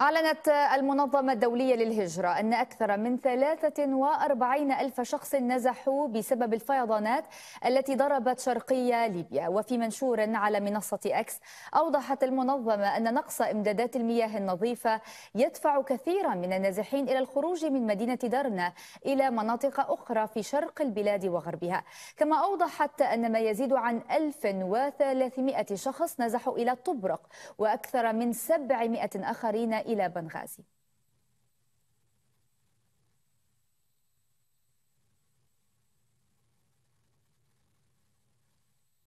أعلنت المنظمة الدولية للهجرة أن أكثر من 43 ألف شخص نزحوا بسبب الفيضانات التي ضربت شرقية ليبيا وفي منشور على منصة أكس أوضحت المنظمة أن نقص إمدادات المياه النظيفة يدفع كثيرا من النازحين إلى الخروج من مدينة درنا إلى مناطق أخرى في شرق البلاد وغربها كما أوضحت أن ما يزيد عن 1300 شخص نزحوا إلى طبرق وأكثر من 700 آخرين إلى بنغازي